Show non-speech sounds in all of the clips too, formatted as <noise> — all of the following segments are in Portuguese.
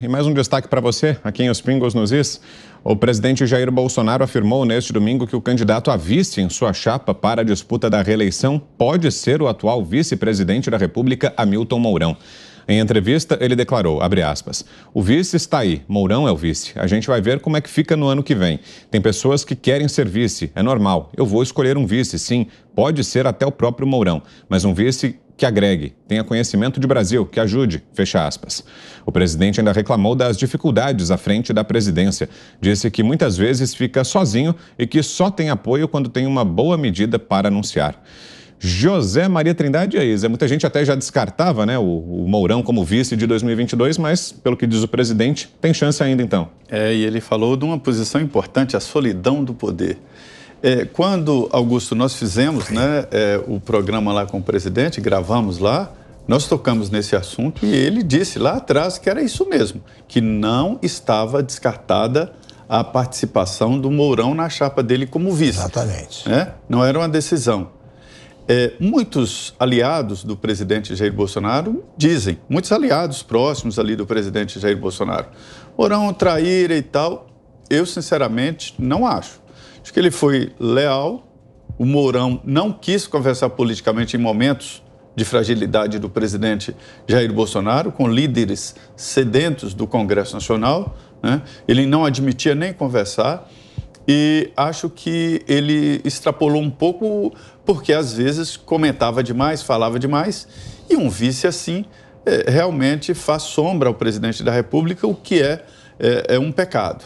E mais um destaque para você, aqui em Os Pingos nos Is. O presidente Jair Bolsonaro afirmou neste domingo que o candidato a vice em sua chapa para a disputa da reeleição pode ser o atual vice-presidente da República, Hamilton Mourão. Em entrevista, ele declarou, aspas, o vice está aí, Mourão é o vice. A gente vai ver como é que fica no ano que vem. Tem pessoas que querem ser vice, é normal. Eu vou escolher um vice, sim, pode ser até o próprio Mourão, mas um vice que agregue, tenha conhecimento de Brasil, que ajude, fecha aspas. O presidente ainda reclamou das dificuldades à frente da presidência. Disse que muitas vezes fica sozinho e que só tem apoio quando tem uma boa medida para anunciar. José Maria Trindade é isso. Muita gente até já descartava né, o, o, Mourão como vice de 2022, mas, pelo que diz o presidente, tem chance ainda então. É, e ele falou de uma posição importante, a solidão do poder. É, quando, Augusto, nós fizemos né, é, o programa lá com o presidente, gravamos lá, nós tocamos nesse assunto e ele disse lá atrás que era isso mesmo, que não estava descartada a participação do Mourão na chapa dele como vice. Exatamente. Né? Não era uma decisão. É, muitos aliados do presidente Jair Bolsonaro dizem, muitos aliados próximos ali do presidente Jair Bolsonaro, Mourão traíra e tal. Eu, sinceramente, não acho. Acho que ele foi leal. O Mourão não quis conversar politicamente em momentos de fragilidade do presidente Jair Bolsonaro, com líderes sedentos do Congresso Nacional. Né? Ele não admitia nem conversar e acho que ele extrapolou um pouco porque às vezes comentava demais, falava demais e um vice assim é, realmente faz sombra ao presidente da República, o que é, é, é um pecado.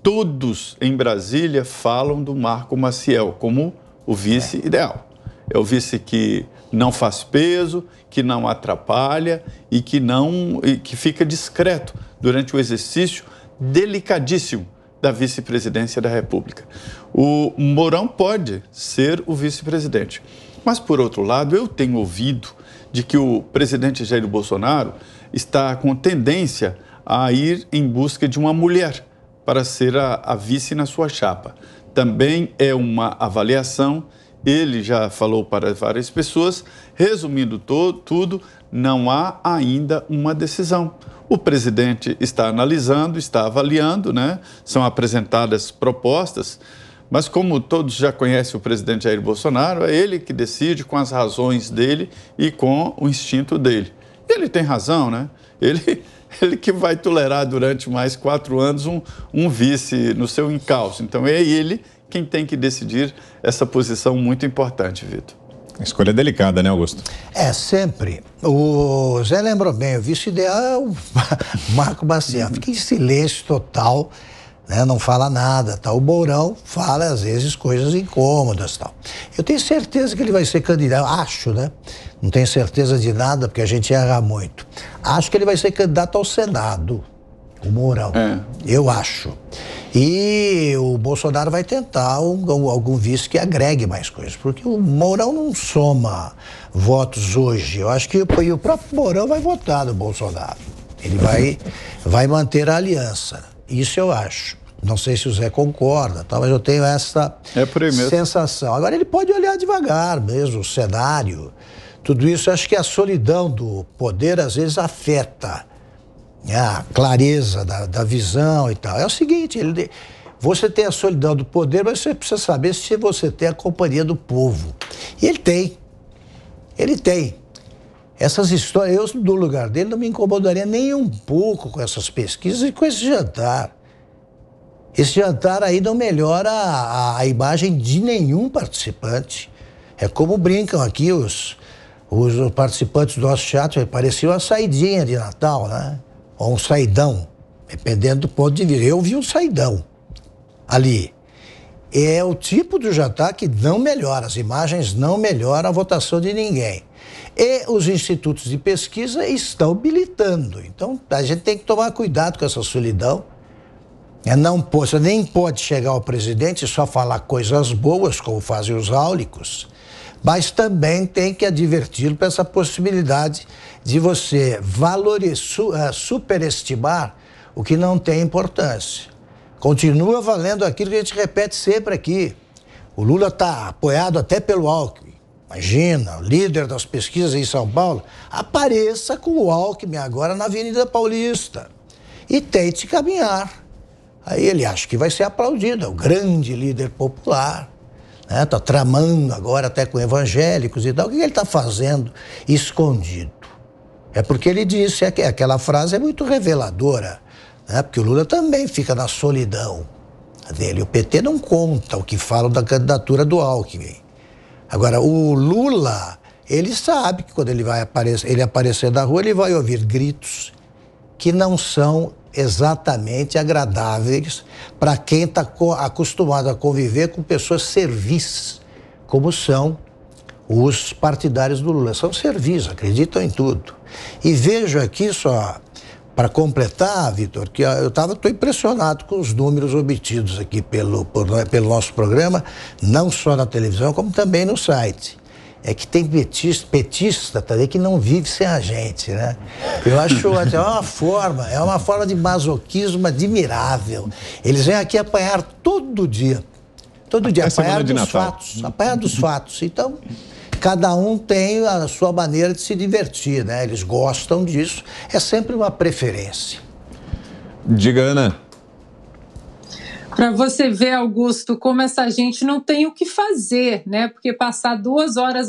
Todos em Brasília falam do Marco Maciel como o vice é. ideal. É o vice que não faz peso, que não atrapalha e que não e que fica discreto durante o exercício delicadíssimo da vice-presidência da República. O Mourão pode ser o vice-presidente. Mas, por outro lado, eu tenho ouvido de que o presidente Jair Bolsonaro está com tendência a ir em busca de uma mulher para ser a, a vice na sua chapa. Também é uma avaliação, ele já falou para várias pessoas. Resumindo tudo, não há ainda uma decisão. O presidente está analisando, está avaliando, né? São apresentadas propostas, mas como todos já conhecem o presidente Jair Bolsonaro, é ele que decide com as razões dele e com o instinto dele. Ele tem razão, né? Ele, <laughs> ele que vai tolerar durante mais quatro anos um, um vice no seu encalço. Então é ele quem tem que decidir essa posição muito importante, Vitor. Escolha delicada, né, Augusto? É, sempre. O Zé lembrou bem, o vice-ideal é o Marco Bacian. Fica em silêncio total, né? não fala nada. Tá? O Mourão fala, às vezes, coisas incômodas. tal. Eu tenho certeza que ele vai ser candidato, acho, né? Não tenho certeza de nada, porque a gente erra muito. Acho que ele vai ser candidato ao Senado. O Mourão. É. Eu acho. E o Bolsonaro vai tentar um, algum vice que agregue mais coisas, porque o Mourão não soma votos hoje. Eu acho que o, o próprio Mourão vai votar no Bolsonaro. Ele vai, vai manter a aliança. Isso eu acho. Não sei se o Zé concorda, tá? mas eu tenho essa é sensação. Agora, ele pode olhar devagar mesmo o cenário. Tudo isso, acho que a solidão do poder às vezes afeta né, a clareza da, da visão e tal. É o seguinte, ele, você tem a solidão do poder, mas você precisa saber se você tem a companhia do povo. E ele tem. Ele tem. Essas histórias, eu do lugar dele não me incomodaria nem um pouco com essas pesquisas e com esse jantar. Esse jantar aí não melhora a, a, imagem de nenhum participante. É como brincam aqui os, os participantes do nosso chat, parecia uma saidinha de Natal, né? ou um saidão, dependendo do ponto de vista. Eu vi um saidão ali. É o tipo de jantar que não melhora, as imagens não melhoram a votação de ninguém. E os institutos de pesquisa estão militando. Então, a gente tem que tomar cuidado com essa solidão. É, não você nem pode chegar ao presidente e só falar coisas boas, como fazem os áulicos mas também tem que adverti-lo para essa possibilidade de você valorizar, eh, superestimar o que não tem importância. Continua valendo aquilo que a gente repete sempre aqui. O Lula está apoiado até pelo Alckmin. Imagina, líder das pesquisas em São Paulo, apareça com o Alckmin agora na Avenida Paulista e tente caminhar. Aí ele acha que vai ser aplaudido, é o grande líder popular está né? tramando agora até com evangélicos e tal. O que ele está fazendo escondido? É porque ele disse, é aquela frase é muito reveladora, né? porque o Lula também fica na solidão dele. O PT não conta o que falam da candidatura do Alckmin. Agora, o Lula, ele sabe que quando ele vai aparecer, ele aparecer na rua, ele vai ouvir gritos que não são exatamente agradáveis para quem está acostumado a conviver com pessoas servis, como são os partidários do Lula. São servis, acreditam em tudo. E vejo aqui só, para completar, Vitor, que eu estou impressionado com os números obtidos aqui pelo, pelo nosso programa, não só na televisão, como também no site é que tem petista, petista também que não vive sem a gente, né? Eu acho <laughs> assim, é uma forma, é uma forma de masoquismo admirável. Eles vêm aqui apanhar todo dia. Todo dia, apanhar dos Natal. fatos. Apanhar dos fatos. Então, cada um tem a sua maneira de se divertir, né? Eles gostam disso. É sempre uma preferência. Diga, Ana. Para você ver, Augusto, como essa gente não tem o que fazer, né? Porque passar duas horas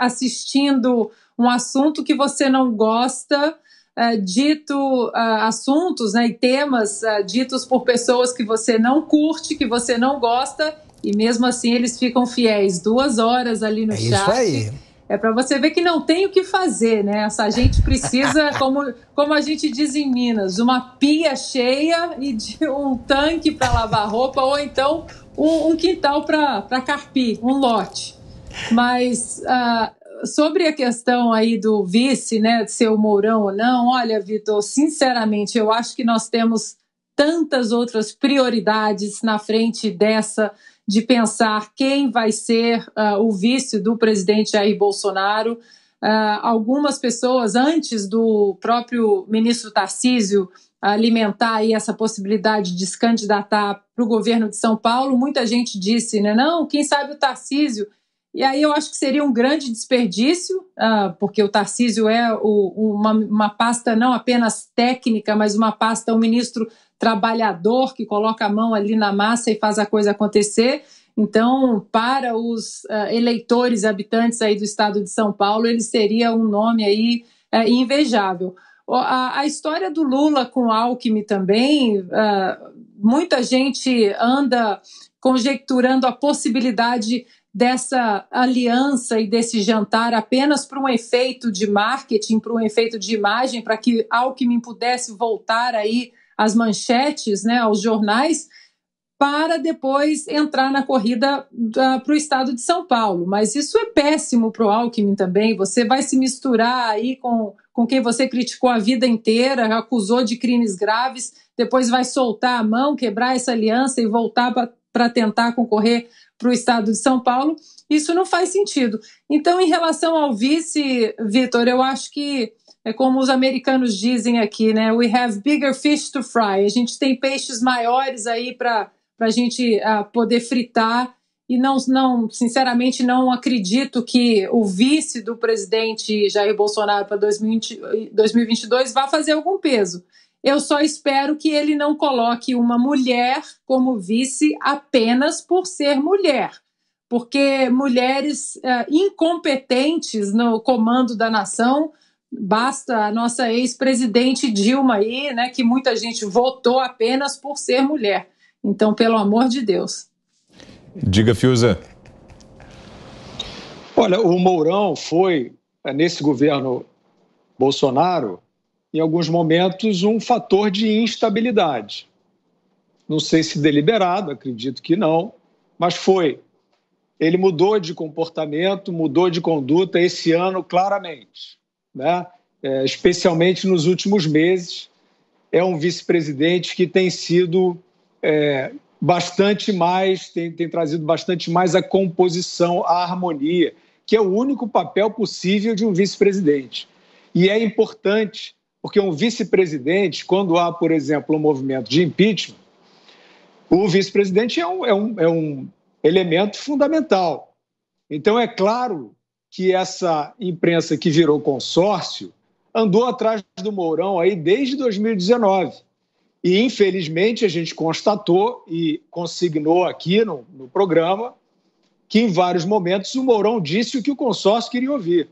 assistindo um assunto que você não gosta, eh, dito ah, assuntos né, e temas eh, ditos por pessoas que você não curte, que você não gosta, e mesmo assim eles ficam fiéis duas horas ali no é chat. Isso aí é para você ver que não tem o que fazer, né? Essa gente precisa, <laughs> como, como a gente diz em Minas, uma pia cheia e de um tanque para lavar roupa ou então um, um quintal para carpir, um lote. Mas uh, sobre a questão aí do vice, né, de ser o Mourão ou não, olha, Vitor, sinceramente, eu acho que nós temos tantas outras prioridades na frente dessa de pensar quem vai ser uh, o vice do presidente Jair Bolsonaro. Uh, algumas pessoas, antes do próprio ministro Tarcísio alimentar aí essa possibilidade de se candidatar para o governo de São Paulo, muita gente disse, né, não, quem sabe o Tarcísio e aí eu acho que seria um grande desperdício, ah, porque o Tarcísio é uma, uma pasta não apenas técnica, mas uma pasta, um ministro trabalhador que coloca a mão ali na massa e faz a coisa acontecer. Então, para os ah, eleitores habitantes aí do estado de São Paulo, ele seria um nome aí eh, invejável. A, história do Lula com Alckmin também, ah, muita gente anda conjecturando a possibilidade dessa aliança e desse jantar apenas para um efeito de marketing, para um efeito de imagem, para que Alckmin pudesse voltar aí às manchetes, né, aos jornais, para depois entrar na corrida para o estado de São Paulo. Mas isso é péssimo para o Alckmin também. Você vai se misturar aí com, com quem você criticou a vida inteira, acusou de crimes graves, depois vai soltar a mão, quebrar essa aliança e voltar para para tentar concorrer para o estado de São Paulo. Isso não faz sentido. Então, em relação ao vice, Vitor, eu acho que é como os americanos dizem aqui, né? We have bigger fish to fry. A gente tem peixes maiores aí para a gente uh, poder fritar. E não, não, sinceramente, não acredito que o vice do presidente Jair Bolsonaro para 2022 vá fazer algum peso. Eu só espero que ele não coloque uma mulher como vice apenas por ser mulher, porque mulheres é, incompetentes no comando da nação, basta a nossa ex-presidente Dilma aí, né, que muita gente votou apenas por ser mulher. Então, pelo amor de Deus. Diga, Fiuza. Olha, o Mourão foi, é, nesse governo Bolsonaro, em alguns momentos, um fator de instabilidade. Não sei se deliberado, acredito que não, mas foi. Ele mudou de comportamento, mudou de conduta esse ano claramente, né? É, especialmente nos últimos meses. É um vice-presidente que tem sido é, bastante mais, tem, tem trazido bastante mais a composição, a harmonia, que é o único papel possível de um vice-presidente. E é importante porque um vice-presidente, quando há, por exemplo, um movimento de impeachment, o vice-presidente é um, é, um, é um elemento fundamental. Então, é claro que essa imprensa que virou consórcio andou atrás do Mourão aí desde 2019. E, infelizmente, a gente constatou e consignou aqui no, no programa que, em vários momentos, o Mourão disse o que o consórcio queria ouvir.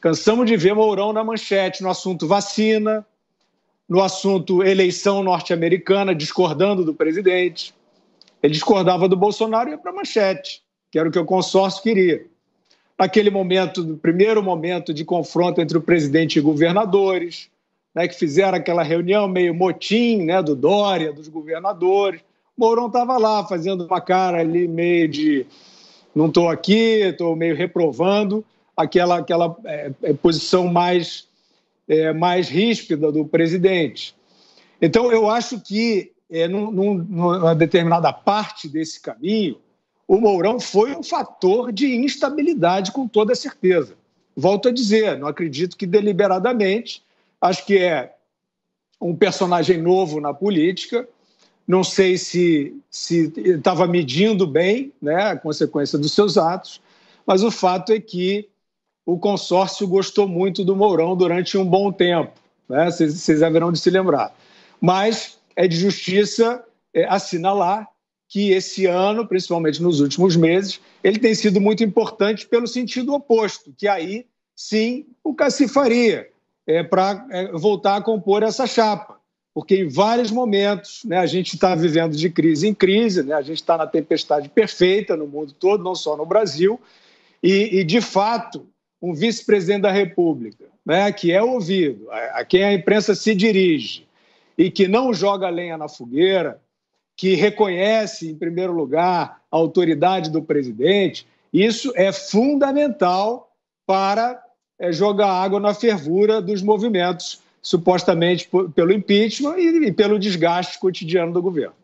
Cansamos de ver Mourão na manchete no assunto vacina, no assunto eleição norte-americana, discordando do presidente. Ele discordava do Bolsonaro e ia para a manchete, que era o que o consórcio queria. Naquele momento, no primeiro momento de confronto entre o presidente e governadores, né, que fizeram aquela reunião meio motim né, do Dória, dos governadores, Mourão estava lá fazendo uma cara ali meio de não estou aqui, estou meio reprovando aquela, aquela é, é, posição mais, é, mais ríspida do presidente. Então, eu acho que, é, num, numa determinada parte desse caminho, o Mourão foi um fator de instabilidade, com toda certeza. Volto a dizer, não acredito que deliberadamente, acho que é um personagem novo na política, não sei se estava se medindo bem né, a consequência dos seus atos, mas o fato é que o consórcio gostou muito do Mourão durante um bom tempo, né? vocês haverão de se lembrar. Mas é de justiça é, assinalar que esse ano, principalmente nos últimos meses, ele tem sido muito importante pelo sentido oposto, que aí sim o cacifaria é, para é, voltar a compor essa chapa. Porque em vários momentos né, a gente está vivendo de crise em crise, né, a gente está na tempestade perfeita no mundo todo, não só no Brasil, e, e de fato um vice-presidente da República, né, que é ouvido, a, a quem a imprensa se dirige, e que não joga lenha na fogueira, que reconhece, em primeiro lugar, a autoridade do presidente, isso é fundamental para é, jogar água na fervura dos movimentos, supostamente pelo impeachment e, e pelo desgaste cotidiano do governo.